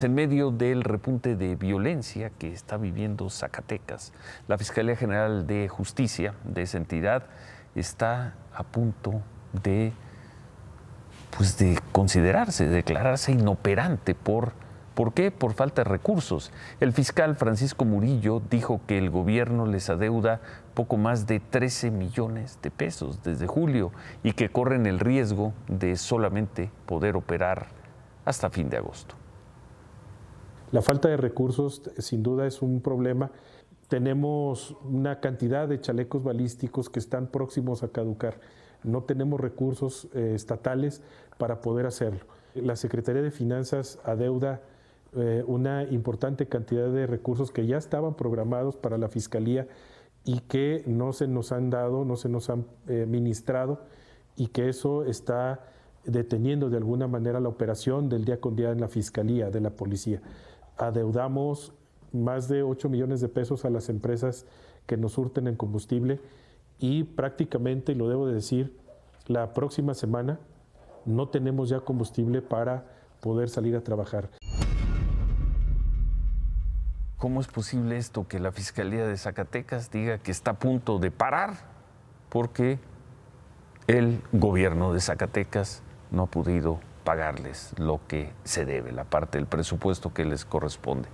En medio del repunte de violencia que está viviendo Zacatecas, la Fiscalía General de Justicia de esa entidad está a punto de, pues de considerarse, declararse inoperante por, ¿por qué? Por falta de recursos. El fiscal Francisco Murillo dijo que el gobierno les adeuda poco más de 13 millones de pesos desde julio y que corren el riesgo de solamente poder operar hasta fin de agosto. La falta de recursos eh, sin duda es un problema. Tenemos una cantidad de chalecos balísticos que están próximos a caducar. No tenemos recursos eh, estatales para poder hacerlo. La Secretaría de Finanzas adeuda eh, una importante cantidad de recursos que ya estaban programados para la Fiscalía y que no se nos han dado, no se nos han ministrado y que eso está deteniendo de alguna manera la operación del día con día en la Fiscalía, de la Policía adeudamos más de 8 millones de pesos a las empresas que nos surten en combustible y prácticamente, lo debo de decir, la próxima semana no tenemos ya combustible para poder salir a trabajar. ¿Cómo es posible esto que la Fiscalía de Zacatecas diga que está a punto de parar porque el gobierno de Zacatecas no ha podido pagarles lo que se debe, la parte del presupuesto que les corresponde.